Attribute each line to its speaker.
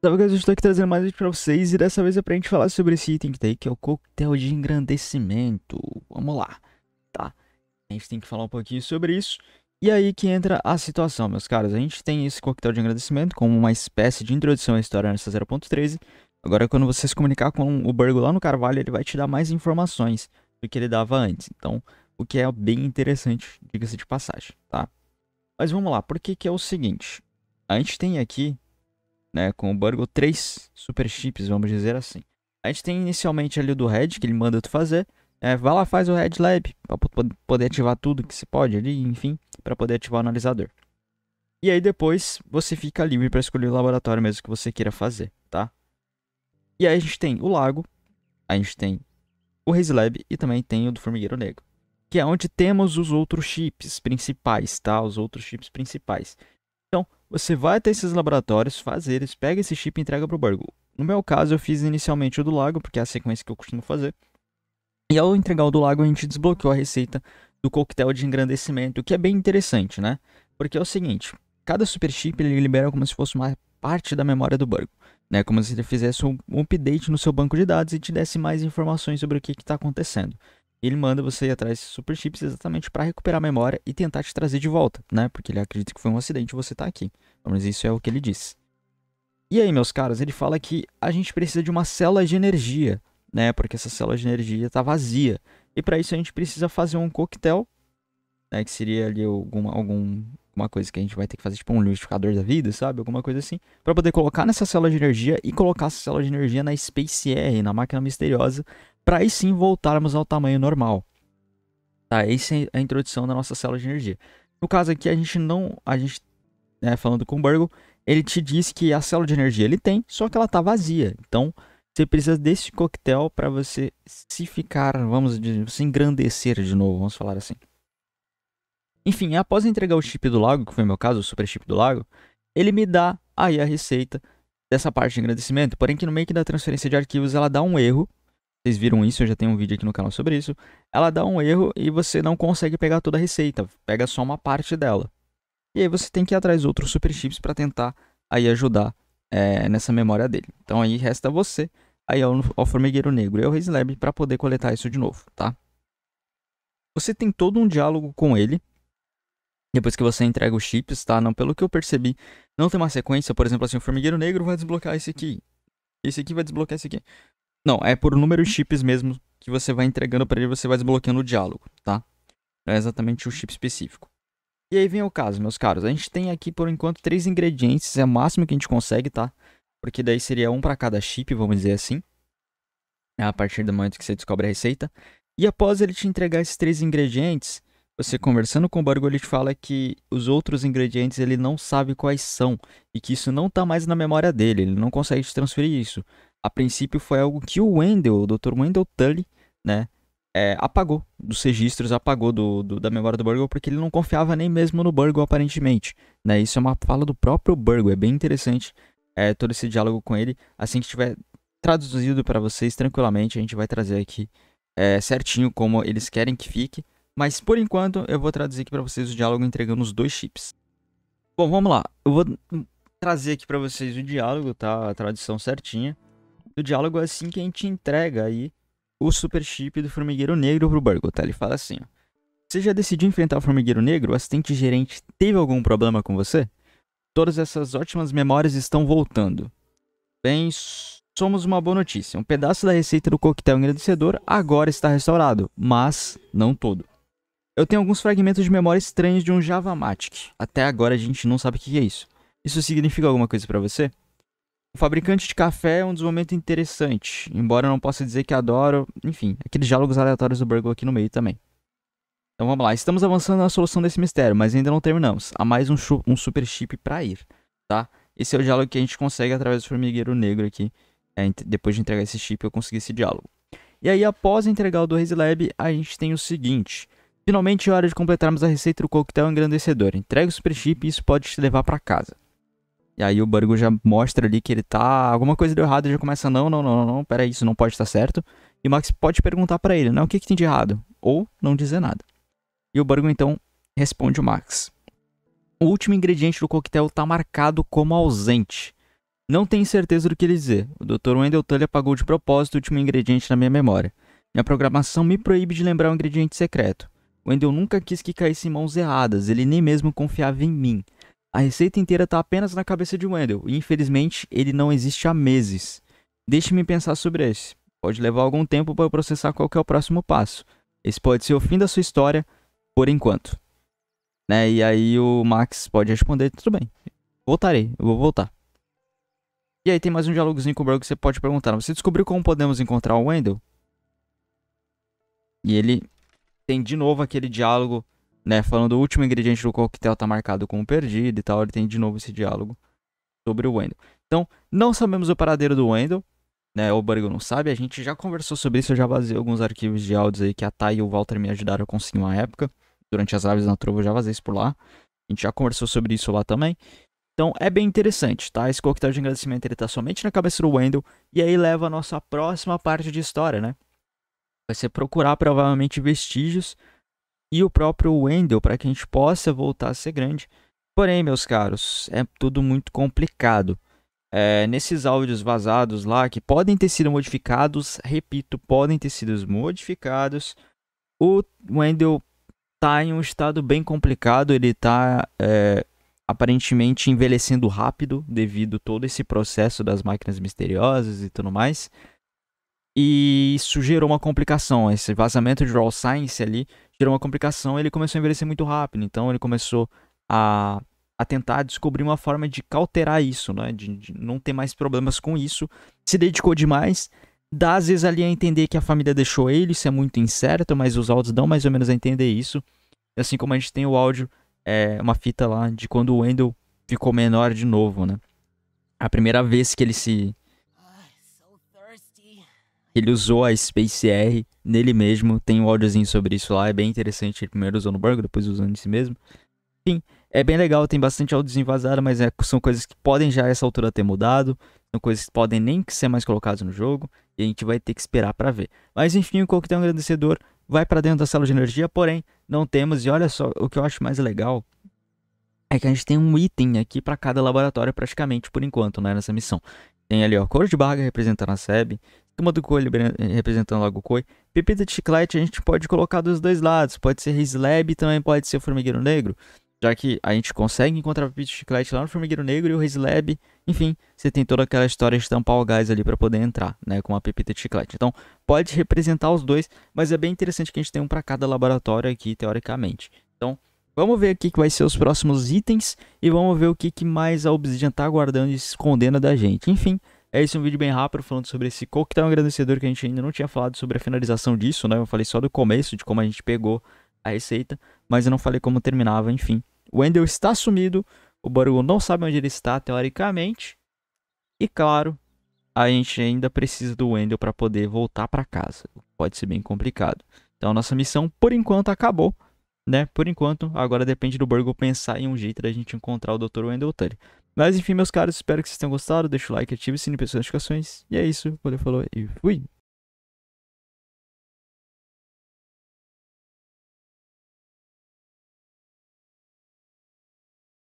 Speaker 1: Salve guys, eu estou aqui trazendo mais um vídeo para vocês e dessa vez é para a gente falar sobre esse item que tá aí, que é o coquetel de engrandecimento. Vamos lá, tá? A gente tem que falar um pouquinho sobre isso. E aí que entra a situação, meus caros. A gente tem esse coquetel de engrandecimento como uma espécie de introdução à história nessa 0.13. Agora, quando você se comunicar com o Burgo lá no Carvalho, ele vai te dar mais informações do que ele dava antes. Então, o que é bem interessante, diga-se de passagem, tá? Mas vamos lá, por que é o seguinte. A gente tem aqui né? Com o Burgle, três super chips, vamos dizer assim. A gente tem inicialmente ali do Red, que ele manda tu fazer. É, vai lá, faz o Red Lab, para poder ativar tudo que se pode ali, enfim, para poder ativar o analisador. E aí depois você fica livre para escolher o laboratório mesmo que você queira fazer, tá? E aí a gente tem o lago, a gente tem o Haze Lab e também tem o do Formigueiro Negro, que é onde temos os outros chips principais, tá? Os outros chips principais. Você vai até esses laboratórios, faz eles, pega esse chip e entrega para o Burgo. No meu caso, eu fiz inicialmente o do lago, porque é a sequência que eu costumo fazer. E ao entregar o do lago, a gente desbloqueou a receita do coquetel de engrandecimento, que é bem interessante, né? Porque é o seguinte, cada super chip ele libera como se fosse uma parte da memória do Burgo. Né, como se ele fizesse um update no seu banco de dados e te desse mais informações sobre o que está acontecendo ele manda você ir atrás desses super chips exatamente para recuperar a memória e tentar te trazer de volta, né? Porque ele acredita que foi um acidente você tá aqui. Mas isso é o que ele diz. E aí, meus caros, ele fala que a gente precisa de uma célula de energia, né? Porque essa célula de energia tá vazia. E para isso a gente precisa fazer um coquetel, né? Que seria ali alguma, algum, alguma coisa que a gente vai ter que fazer, tipo um liquidificador da vida, sabe? Alguma coisa assim, para poder colocar nessa célula de energia e colocar essa célula de energia na Space R, na máquina misteriosa, para aí sim voltarmos ao tamanho normal. Tá, essa é a introdução da nossa célula de energia. No caso aqui, a gente não. A gente, né, falando com o Burgle, ele te diz que a célula de energia ele tem, só que ela está vazia. Então, você precisa desse coquetel para você se ficar, vamos dizer, se engrandecer de novo, vamos falar assim. Enfim, após entregar o chip do lago, que foi o meu caso, o super chip do lago, ele me dá aí a receita dessa parte de agradecimento, porém que no meio que da transferência de arquivos ela dá um erro vocês viram isso, eu já tenho um vídeo aqui no canal sobre isso. Ela dá um erro e você não consegue pegar toda a receita, pega só uma parte dela. E aí você tem que ir atrás de outros super chips para tentar aí ajudar é, nessa memória dele. Então aí resta você, aí ao, ao Formigueiro Negro e ao Reis Lab para poder coletar isso de novo, tá? Você tem todo um diálogo com ele, depois que você entrega os chips, tá? Não, pelo que eu percebi, não tem uma sequência, por exemplo, assim, o formigueiro negro vai desbloquear esse aqui. Esse aqui vai desbloquear esse aqui. Não, é por número de chips mesmo que você vai entregando para ele, você vai desbloqueando o diálogo, tá? Não é exatamente o chip específico. E aí vem o caso, meus caros. A gente tem aqui, por enquanto, três ingredientes. É o máximo que a gente consegue, tá? Porque daí seria um para cada chip, vamos dizer assim. É a partir do momento que você descobre a receita. E após ele te entregar esses três ingredientes, você conversando com o Borgo, ele te fala que os outros ingredientes ele não sabe quais são. E que isso não tá mais na memória dele. Ele não consegue te transferir isso. A princípio foi algo que o Wendell, o Dr. Wendell Tully, né, é, apagou dos registros, apagou do, do, da memória do Burgle, porque ele não confiava nem mesmo no Burgle, aparentemente. Né? Isso é uma fala do próprio Burgle, é bem interessante é, todo esse diálogo com ele. Assim que tiver traduzido para vocês tranquilamente, a gente vai trazer aqui é, certinho como eles querem que fique. Mas por enquanto, eu vou traduzir aqui para vocês o diálogo entregando os dois chips. Bom, vamos lá. Eu vou trazer aqui para vocês o diálogo, tá? A tradução certinha do diálogo assim que a gente entrega aí o super chip do Formigueiro Negro pro Burgle, tá? Ele fala assim, Você já decidiu enfrentar o Formigueiro Negro? O assistente gerente teve algum problema com você? Todas essas ótimas memórias estão voltando. Bem, somos uma boa notícia. Um pedaço da receita do coquetel engrandecedor agora está restaurado, mas não todo. Eu tenho alguns fragmentos de memória estranhos de um Javamatic. Até agora a gente não sabe o que é isso. Isso significa alguma coisa para você? O fabricante de café é um desenvolvimento interessante, embora eu não possa dizer que adoro, enfim, aqueles diálogos aleatórios do Burgle aqui no meio também. Então vamos lá, estamos avançando na solução desse mistério, mas ainda não terminamos. Há mais um, um super chip para ir, tá? Esse é o diálogo que a gente consegue através do formigueiro negro aqui. É, depois de entregar esse chip, eu consegui esse diálogo. E aí, após entregar o do Raze Lab, a gente tem o seguinte. Finalmente é hora de completarmos a receita do coquetel engrandecedor. Entregue o super chip e isso pode te levar para casa. E aí o Burgo já mostra ali que ele tá. Alguma coisa deu errado, e já começa, não, não, não, não, peraí, isso não pode estar certo. E o Max pode perguntar para ele, né? O que, que tem de errado? Ou não dizer nada. E o Burgo então responde o Max. O último ingrediente do coquetel tá marcado como ausente. Não tenho certeza do que ele dizer. O Dr. Wendell Tully apagou de propósito o último ingrediente na minha memória. Minha programação me proíbe de lembrar o um ingrediente secreto. Wendell nunca quis que caísse em mãos erradas, ele nem mesmo confiava em mim. A receita inteira está apenas na cabeça de Wendell, e infelizmente ele não existe há meses. Deixe-me pensar sobre esse. Pode levar algum tempo para eu processar qual é o próximo passo. Esse pode ser o fim da sua história, por enquanto. Né? E aí o Max pode responder, tudo bem. Voltarei, eu vou voltar. E aí tem mais um diálogozinho com o Brock que você pode perguntar. Você descobriu como podemos encontrar o Wendell? E ele tem de novo aquele diálogo né, falando o último ingrediente do coquetel tá marcado como perdido e tal, ele tem de novo esse diálogo sobre o Wendel. Então, não sabemos o paradeiro do Wendel, né, o Burgo não sabe, a gente já conversou sobre isso, eu já vazei alguns arquivos de áudios aí que a Thay e o Walter me ajudaram a conseguir uma época, durante as aves na Trova eu já vazei isso por lá, a gente já conversou sobre isso lá também. Então, é bem interessante, tá? Esse coquetel de agradecimento, ele tá somente na cabeça do Wendel, e aí leva a nossa próxima parte de história, né? Vai ser procurar, provavelmente, vestígios e o próprio Wendell para que a gente possa voltar a ser grande. Porém, meus caros, é tudo muito complicado. É, nesses áudios vazados lá, que podem ter sido modificados, repito, podem ter sido modificados, o Wendell está em um estado bem complicado, ele está é, aparentemente envelhecendo rápido devido a todo esse processo das máquinas misteriosas e tudo mais. E isso gerou uma complicação, esse vazamento de Raw Science ali gerou uma complicação, ele começou a envelhecer muito rápido. Então ele começou a, a tentar descobrir uma forma de cauterar isso, né? De, de, não ter mais problemas com isso. Se dedicou demais. Dá às vezes ali a entender que a família deixou ele, isso é muito incerto, mas os áudios dão mais ou menos a entender isso. Assim como a gente tem o áudio, é, uma fita lá de quando o Wendell ficou menor de novo, né? A primeira vez que ele se ele usou a Space R nele mesmo. Tem um áudiozinho sobre isso lá. É bem interessante. Ele primeiro usou no Burger, depois usando em si mesmo. Enfim, é bem legal. Tem bastante áudio vazado, mas é, são coisas que podem já essa altura ter mudado. São coisas que podem nem ser mais colocadas no jogo. E a gente vai ter que esperar para ver. Mas enfim, o coquetel agradecedor vai para dentro da sala de energia. Porém, não temos. E olha só, o que eu acho mais legal é que a gente tem um item aqui para cada laboratório praticamente por enquanto, né, nessa missão. Tem ali, ó, cor de barra representando a SEB, Cama do coelho eh, representando Lago Coi. Pepita de chiclete a gente pode colocar dos dois lados. Pode ser Slab também pode ser o Formigueiro Negro. Já que a gente consegue encontrar pepita de chiclete lá no Formigueiro Negro e o Slab. Enfim, você tem toda aquela história de tampar o gás ali para poder entrar, né? Com a pepita de chiclete. Então, pode representar os dois, mas é bem interessante que a gente tem um para cada laboratório aqui, teoricamente. Então, Vamos ver aqui que vai ser os próximos itens e vamos ver o que, que mais a Obsidian tá guardando e escondendo da gente. Enfim, é esse um vídeo bem rápido falando sobre esse coquetel agradecedor que a gente ainda não tinha falado sobre a finalização disso, né? Eu falei só do começo, de como a gente pegou a receita, mas eu não falei como terminava, enfim. O Wendel está sumido, o Borgo não sabe onde ele está, teoricamente. E claro, a gente ainda precisa do Wendel para poder voltar para casa. Pode ser bem complicado. Então a nossa missão, por enquanto, acabou. Né? Por enquanto, agora depende do Borgo pensar em um jeito da gente encontrar o Dr. Wendell Tully. Mas enfim, meus caros, espero que vocês tenham gostado. Deixa o like, ative o sininho para as notificações. E é isso. Valeu, falou e fui!